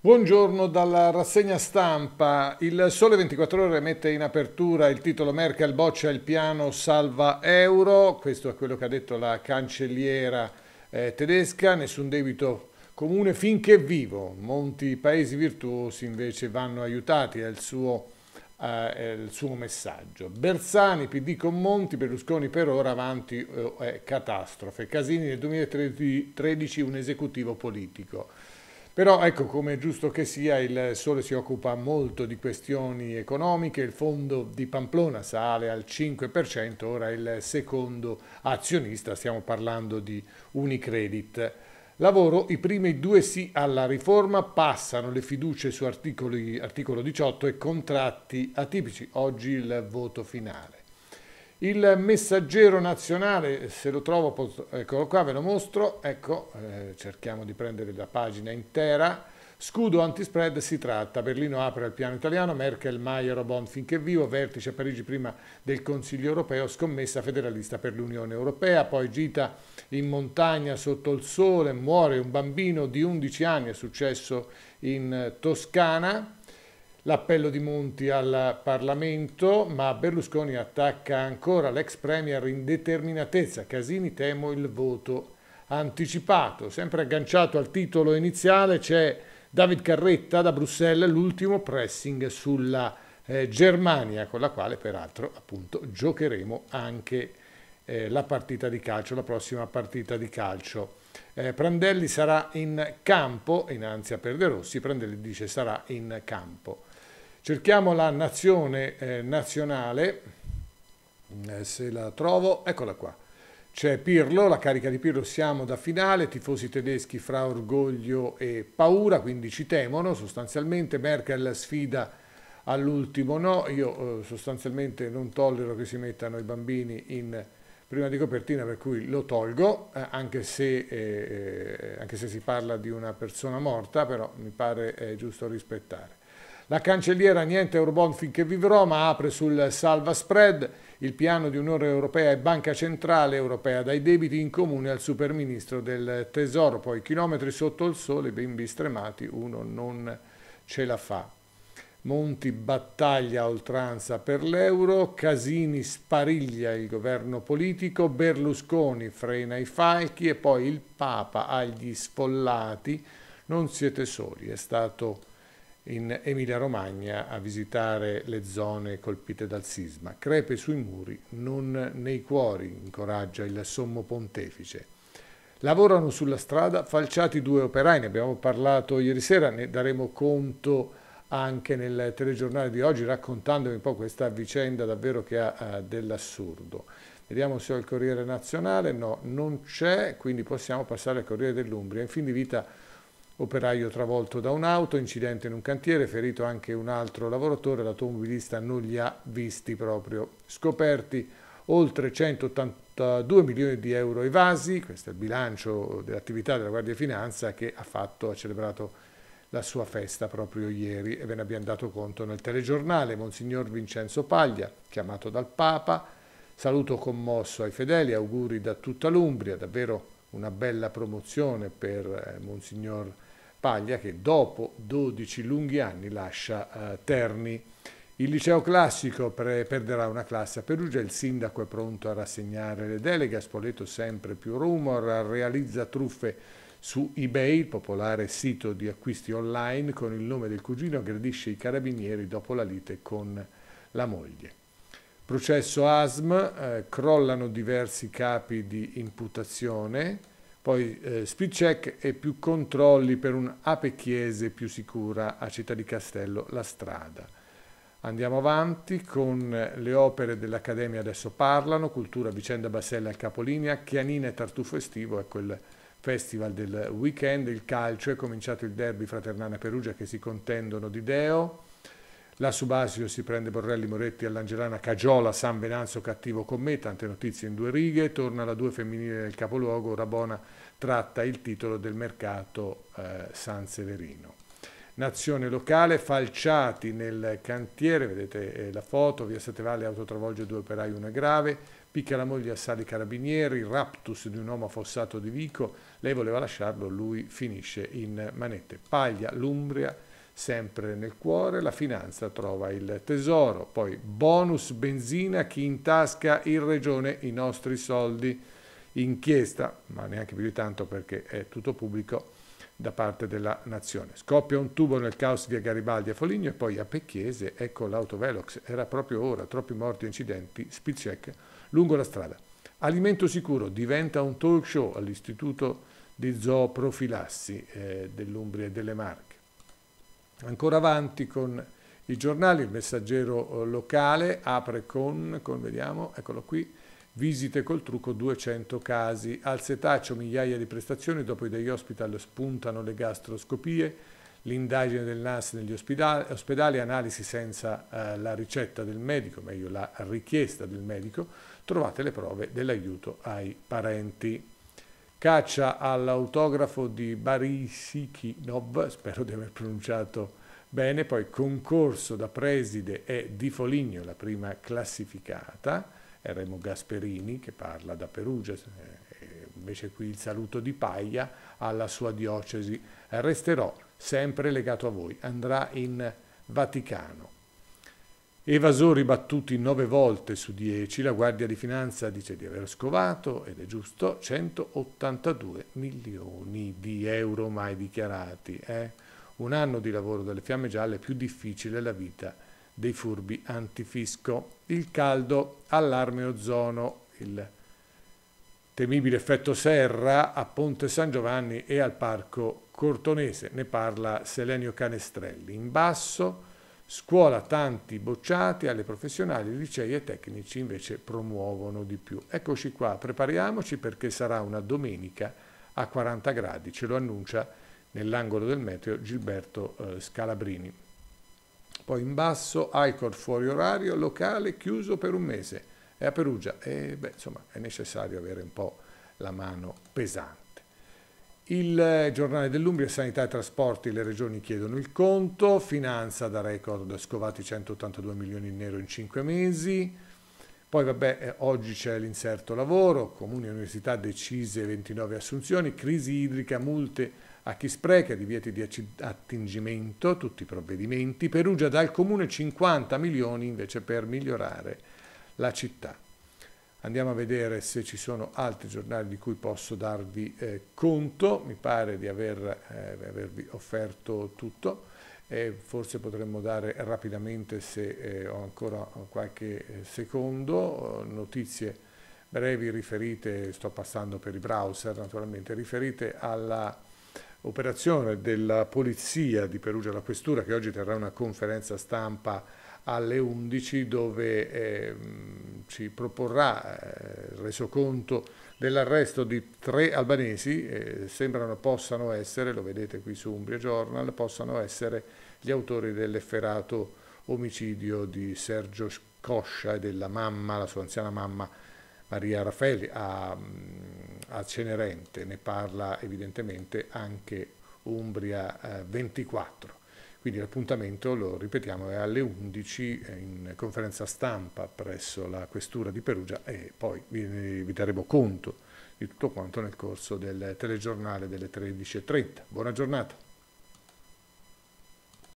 Buongiorno dalla rassegna stampa. Il Sole 24 Ore mette in apertura il titolo Merkel boccia il piano salva euro. Questo è quello che ha detto la cancelliera eh, tedesca. Nessun debito comune finché vivo. Molti paesi virtuosi invece vanno aiutati. È il suo, eh, è il suo messaggio. Bersani, PD con Monti, Berlusconi per ora avanti eh, catastrofe. Casini nel 2013 un esecutivo politico. Però ecco, come è giusto che sia, il Sole si occupa molto di questioni economiche, il fondo di Pamplona sale al 5%, ora è il secondo azionista, stiamo parlando di Unicredit. Lavoro, i primi due sì alla riforma, passano le fiducia su articoli, articolo 18 e contratti atipici, oggi il voto finale. Il messaggero nazionale, se lo trovo, eccolo qua, ve lo mostro, ecco, eh, cerchiamo di prendere la pagina intera. Scudo antispread si tratta, Berlino apre il piano italiano, Merkel, Maier, Bond finché vivo, vertice a Parigi prima del Consiglio europeo, scommessa federalista per l'Unione Europea, poi gita in montagna sotto il sole, muore un bambino di 11 anni, è successo in eh, Toscana, l'appello di Monti al Parlamento, ma Berlusconi attacca ancora l'ex premier in determinatezza. Casini temo il voto anticipato. Sempre agganciato al titolo iniziale c'è David Carretta da Bruxelles, l'ultimo pressing sulla eh, Germania, con la quale peraltro appunto giocheremo anche eh, la partita di calcio, la prossima partita di calcio. Eh, Prandelli sarà in campo, innanzi a Perderossi, Prandelli dice sarà in campo. Cerchiamo la nazione eh, nazionale, eh, se la trovo, eccola qua. C'è Pirlo, la carica di Pirlo, siamo da finale, tifosi tedeschi fra orgoglio e paura, quindi ci temono sostanzialmente, Merkel sfida all'ultimo no, io eh, sostanzialmente non tollero che si mettano i bambini in prima di copertina per cui lo tolgo, eh, anche, se, eh, eh anche, se, si parla di una persona morta, però mi pare eh, giusto rispettare. La cancelliera niente Eurobond finché vivrò, ma apre sul salva spread il piano di Unione Europea e Banca Centrale Europea dai debiti in comune al superministro del Tesoro. Poi chilometri sotto il sole, bimbi stremati, uno non ce la fa. Monti battaglia a oltranza per l'euro, Casini spariglia il governo politico, Berlusconi frena i falchi e poi il Papa agli sfollati non siete soli, è stato in Emilia-Romagna a visitare le zone colpite dal sisma. Crepe sui muri, non nei cuori, incoraggia il sommo pontefice. Lavorano sulla strada falciati due operai, ne abbiamo parlato ieri sera, ne daremo conto anche nel telegiornale di oggi raccontandovi un po' questa vicenda davvero che ha eh, dell'assurdo. Vediamo se ho il Corriere Nazionale, no, non c'è, quindi possiamo passare al Corriere dell'Umbria. In fin di vita operaio travolto da un'auto, incidente in un cantiere, ferito anche un altro lavoratore, l'automobilista non li ha visti proprio. Scoperti oltre 182 milioni di euro evasi, questo è il bilancio dell'attività della Guardia di Finanza che ha, fatto, ha celebrato la sua festa proprio ieri e ve ne abbiamo dato conto nel telegiornale. Monsignor Vincenzo Paglia, chiamato dal Papa, saluto commosso ai fedeli, auguri da tutta l'Umbria, davvero una bella promozione per eh, Monsignor Vincenzo Paglia che dopo 12 lunghi anni lascia eh, Terni. Il liceo classico pre- perderà una classe a Perugia, il sindaco è pronto a rassegnare le deleghe, Spoleto sempre più rumor, realizza truffe su eBay, il popolare sito di acquisti online, con il nome del cugino aggredisce i carabinieri dopo la lite con la moglie. Processo ASM, eh, crollano diversi capi di imputazione, poi eh, speed check e più controlli per un'ape chiese più sicura a Città di Castello la strada. Andiamo avanti con eh, le opere dell'Accademia Adesso Parlano, Cultura Vicenda Bassella al capolinea, Chianina e Tartufo Estivo è quel festival del weekend, il calcio, è cominciato il derby Fraternana Perugia che si contendono di Deo, la Subasio si prende Borrelli Moretti all'Angelana Cagiola, San Venanzo cattivo con me, tante notizie in due righe, torna la due femminile del capoluogo, Rabona tratta il titolo del mercato eh, San Severino. Nazione locale, falciati nel cantiere, vedete eh, la foto, via Sette autotravolge due operai, una grave, picchia la moglie assali carabinieri, raptus di un uomo affossato di Vico, lei voleva lasciarlo, lui finisce in manette. Paglia, l'Umbria, sempre nel cuore, la finanza trova il tesoro, poi bonus benzina, chi intasca in regione i nostri soldi, inchiesta, ma neanche più di tanto perché è tutto pubblico da parte della nazione. Scoppia un tubo nel caos via Garibaldi a Foligno e poi a Pecchiese, ecco l'autovelox, era proprio ora, troppi morti e incidenti, spilcec, lungo la strada. Alimento sicuro diventa un talk show all'Istituto di Zooprofilassi eh, dell'Umbria e delle Marche. Ancora avanti con i giornali, il messaggero eh, locale apre con, con vediamo, eccolo qui, visite col trucco 200 casi, al setaccio migliaia di prestazioni, dopo i degli hospital spuntano le gastroscopie, l'indagine del NAS negli ospedali, ospedali analisi senza eh, la ricetta del medico, meglio la richiesta del medico, trovate le prove dell'aiuto ai parenti caccia all'autografo di Barisikinov, spero di aver pronunciato bene, poi concorso da preside è Di Foligno, la prima classificata, è Remo Gasperini che parla da Perugia, eh, invece qui il saluto di Paglia alla sua diocesi, resterò sempre legato a voi, andrà in Vaticano evasori battuti nove volte su dieci, la Guardia di Finanza dice di aver scovato, ed è giusto, 182 milioni di euro mai dichiarati. Eh? Un anno di lavoro delle fiamme gialle è più difficile la vita dei furbi antifisco. Il caldo, allarme ozono, il temibile effetto serra a Ponte San Giovanni e al Parco Cortonese. Ne parla Selenio Canestrelli. In basso Scuola tanti bocciati, alle professionali, licei e tecnici invece promuovono di più. Eccoci qua, prepariamoci perché sarà una domenica a 40 gradi, ce lo annuncia nell'angolo del meteo Gilberto eh, Scalabrini. Poi in basso, Icor fuori orario, locale chiuso per un mese. È a Perugia e beh, insomma è necessario avere un po' la mano pesante. Il eh, giornale dell'Umbria, Sanità e Trasporti, le regioni chiedono il conto, finanza da record scovati 182 milioni in nero in 5 mesi, poi vabbè eh, oggi c'è l'inserto lavoro, comuni e università decise 29 assunzioni, crisi idrica, multe a chi spreca, divieti di attingimento, tutti i provvedimenti, Perugia dal comune 50 milioni invece per migliorare la città. Andiamo a vedere se ci sono altri giornali di cui posso darvi eh, conto, mi pare di aver, eh, avervi offerto tutto, eh, forse potremmo dare rapidamente, se eh, ho ancora qualche eh, secondo, eh, notizie brevi riferite, sto passando per i browser naturalmente, riferite alla operazione della Polizia di Perugia, la Questura, che oggi terrà una conferenza stampa alle 11 dove ehm, eh, ci proporrà il eh, resoconto dell'arresto di tre albanesi, eh, sembrano possano essere, lo vedete qui su Umbria Journal, possano essere gli autori dell'efferato omicidio di Sergio Coscia e della mamma, la sua anziana mamma Maria Raffaelli a, mm, a Cenerente, ne parla evidentemente anche Umbria 24. Eh, quindi l'appuntamento, lo ripetiamo, è alle 11 in conferenza stampa presso la Questura di Perugia e poi vi, vi daremo conto di tutto quanto nel corso del telegiornale delle 13.30. Buona giornata.